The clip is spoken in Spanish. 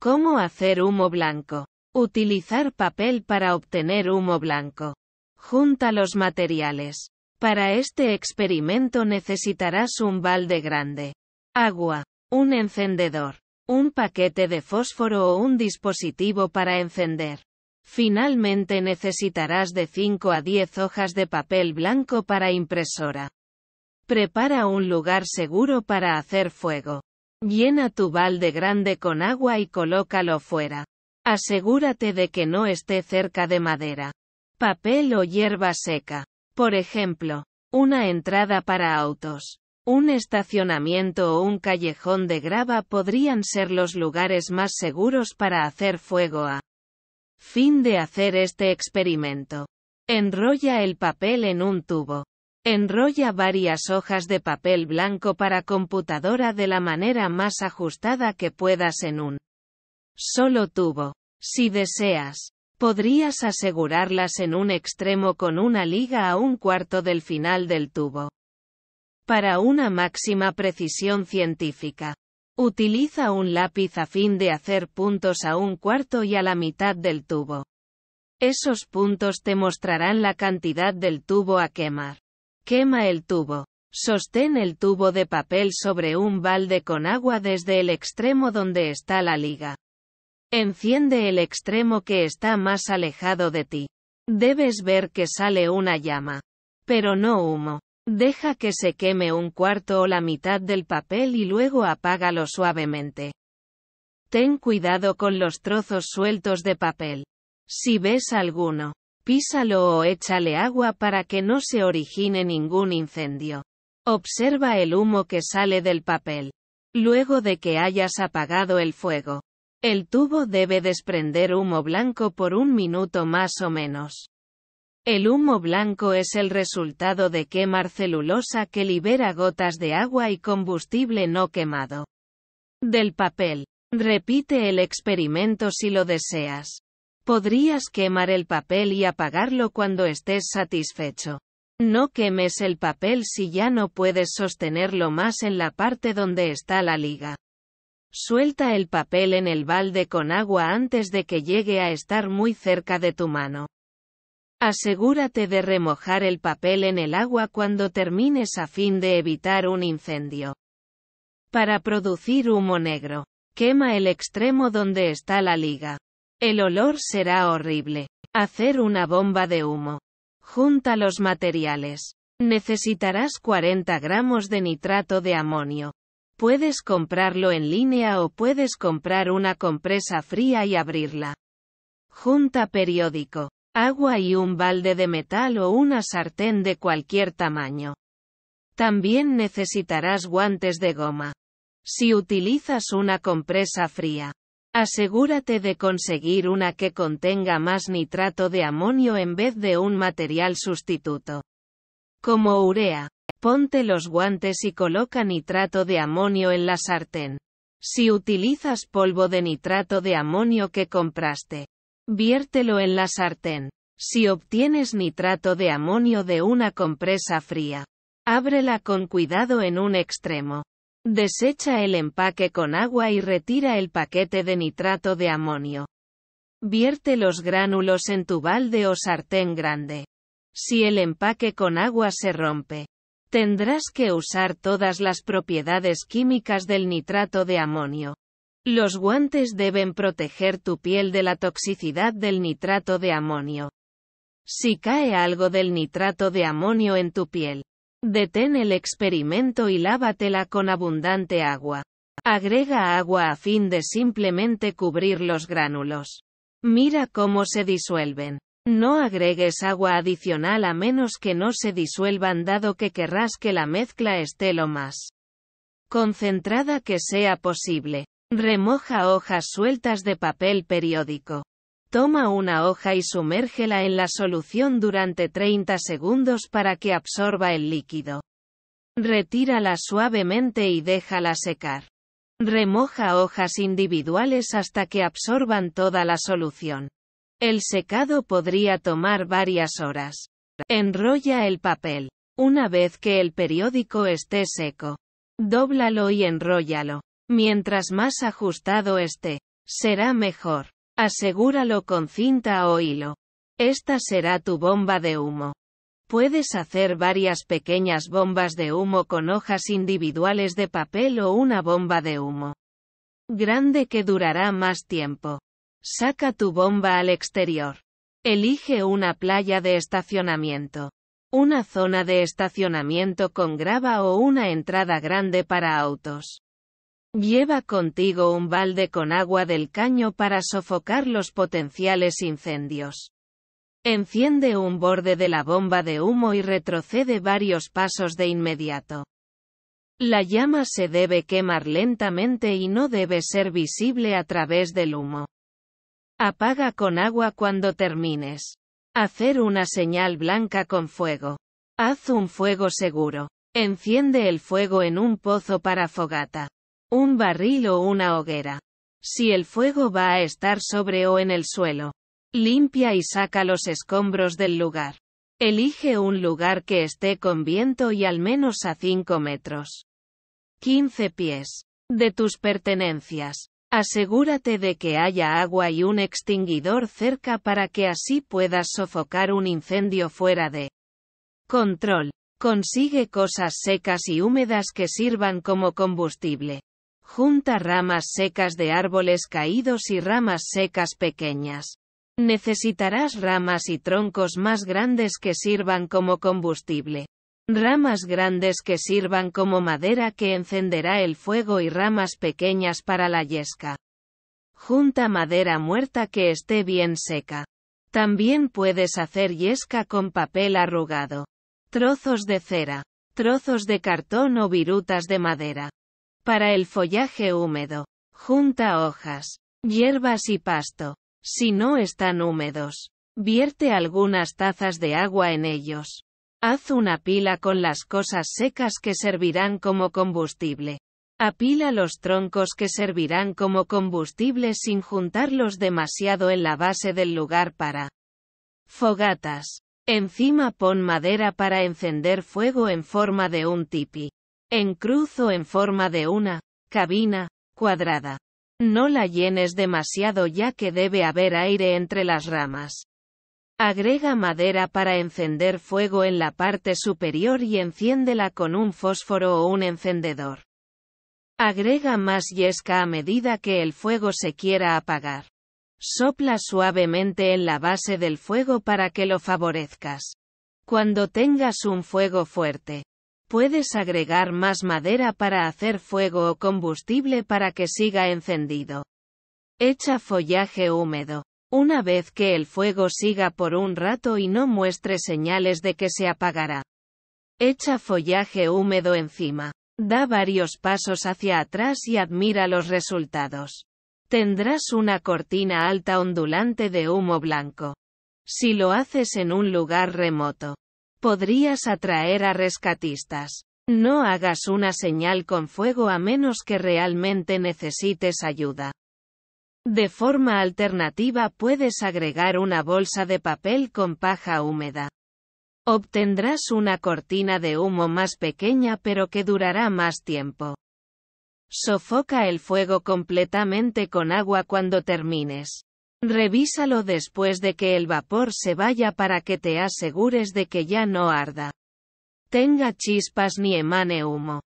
¿Cómo hacer humo blanco? Utilizar papel para obtener humo blanco. Junta los materiales. Para este experimento necesitarás un balde grande, agua, un encendedor, un paquete de fósforo o un dispositivo para encender. Finalmente necesitarás de 5 a 10 hojas de papel blanco para impresora. Prepara un lugar seguro para hacer fuego. Llena tu balde grande con agua y colócalo fuera. Asegúrate de que no esté cerca de madera, papel o hierba seca. Por ejemplo, una entrada para autos, un estacionamiento o un callejón de grava podrían ser los lugares más seguros para hacer fuego a fin de hacer este experimento. Enrolla el papel en un tubo. Enrolla varias hojas de papel blanco para computadora de la manera más ajustada que puedas en un solo tubo. Si deseas, podrías asegurarlas en un extremo con una liga a un cuarto del final del tubo. Para una máxima precisión científica, utiliza un lápiz a fin de hacer puntos a un cuarto y a la mitad del tubo. Esos puntos te mostrarán la cantidad del tubo a quemar. Quema el tubo. Sostén el tubo de papel sobre un balde con agua desde el extremo donde está la liga. Enciende el extremo que está más alejado de ti. Debes ver que sale una llama. Pero no humo. Deja que se queme un cuarto o la mitad del papel y luego apágalo suavemente. Ten cuidado con los trozos sueltos de papel. Si ves alguno, písalo o échale agua para que no se origine ningún incendio. Observa el humo que sale del papel. Luego de que hayas apagado el fuego, el tubo debe desprender humo blanco por un minuto más o menos. El humo blanco es el resultado de quemar celulosa que libera gotas de agua y combustible no quemado. Del papel. Repite el experimento si lo deseas. Podrías quemar el papel y apagarlo cuando estés satisfecho. No quemes el papel si ya no puedes sostenerlo más en la parte donde está la liga. Suelta el papel en el balde con agua antes de que llegue a estar muy cerca de tu mano. Asegúrate de remojar el papel en el agua cuando termines a fin de evitar un incendio. Para producir humo negro, quema el extremo donde está la liga. El olor será horrible. Hacer una bomba de humo. Junta los materiales. Necesitarás 40 gramos de nitrato de amonio. Puedes comprarlo en línea o puedes comprar una compresa fría y abrirla. Junta periódico. Agua y un balde de metal o una sartén de cualquier tamaño. También necesitarás guantes de goma. Si utilizas una compresa fría, Asegúrate de conseguir una que contenga más nitrato de amonio en vez de un material sustituto. Como urea. Ponte los guantes y coloca nitrato de amonio en la sartén. Si utilizas polvo de nitrato de amonio que compraste, viértelo en la sartén. Si obtienes nitrato de amonio de una compresa fría, ábrela con cuidado en un extremo. Desecha el empaque con agua y retira el paquete de nitrato de amonio. Vierte los gránulos en tu balde o sartén grande. Si el empaque con agua se rompe, tendrás que usar todas las propiedades químicas del nitrato de amonio. Los guantes deben proteger tu piel de la toxicidad del nitrato de amonio. Si cae algo del nitrato de amonio en tu piel, Detén el experimento y lávatela con abundante agua. Agrega agua a fin de simplemente cubrir los gránulos. Mira cómo se disuelven. No agregues agua adicional a menos que no se disuelvan dado que querrás que la mezcla esté lo más concentrada que sea posible. Remoja hojas sueltas de papel periódico. Toma una hoja y sumérgela en la solución durante 30 segundos para que absorba el líquido. Retírala suavemente y déjala secar. Remoja hojas individuales hasta que absorban toda la solución. El secado podría tomar varias horas. Enrolla el papel. Una vez que el periódico esté seco, dóblalo y enróllalo. Mientras más ajustado esté, será mejor. Asegúralo con cinta o hilo. Esta será tu bomba de humo. Puedes hacer varias pequeñas bombas de humo con hojas individuales de papel o una bomba de humo. Grande que durará más tiempo. Saca tu bomba al exterior. Elige una playa de estacionamiento. Una zona de estacionamiento con grava o una entrada grande para autos. Lleva contigo un balde con agua del caño para sofocar los potenciales incendios. Enciende un borde de la bomba de humo y retrocede varios pasos de inmediato. La llama se debe quemar lentamente y no debe ser visible a través del humo. Apaga con agua cuando termines. Hacer una señal blanca con fuego. Haz un fuego seguro. Enciende el fuego en un pozo para fogata. Un barril o una hoguera. Si el fuego va a estar sobre o en el suelo. Limpia y saca los escombros del lugar. Elige un lugar que esté con viento y al menos a 5 metros. 15 pies. De tus pertenencias. Asegúrate de que haya agua y un extinguidor cerca para que así puedas sofocar un incendio fuera de control. Consigue cosas secas y húmedas que sirvan como combustible. Junta ramas secas de árboles caídos y ramas secas pequeñas. Necesitarás ramas y troncos más grandes que sirvan como combustible. Ramas grandes que sirvan como madera que encenderá el fuego y ramas pequeñas para la yesca. Junta madera muerta que esté bien seca. También puedes hacer yesca con papel arrugado. Trozos de cera. Trozos de cartón o virutas de madera. Para el follaje húmedo. Junta hojas, hierbas y pasto. Si no están húmedos, vierte algunas tazas de agua en ellos. Haz una pila con las cosas secas que servirán como combustible. Apila los troncos que servirán como combustible sin juntarlos demasiado en la base del lugar para fogatas. Encima pon madera para encender fuego en forma de un tipi. En cruz o en forma de una cabina cuadrada. No la llenes demasiado ya que debe haber aire entre las ramas. Agrega madera para encender fuego en la parte superior y enciéndela con un fósforo o un encendedor. Agrega más yesca a medida que el fuego se quiera apagar. Sopla suavemente en la base del fuego para que lo favorezcas. Cuando tengas un fuego fuerte, Puedes agregar más madera para hacer fuego o combustible para que siga encendido. Echa follaje húmedo. Una vez que el fuego siga por un rato y no muestre señales de que se apagará. Echa follaje húmedo encima. Da varios pasos hacia atrás y admira los resultados. Tendrás una cortina alta ondulante de humo blanco. Si lo haces en un lugar remoto, Podrías atraer a rescatistas. No hagas una señal con fuego a menos que realmente necesites ayuda. De forma alternativa puedes agregar una bolsa de papel con paja húmeda. Obtendrás una cortina de humo más pequeña pero que durará más tiempo. Sofoca el fuego completamente con agua cuando termines. Revísalo después de que el vapor se vaya para que te asegures de que ya no arda. Tenga chispas ni emane humo.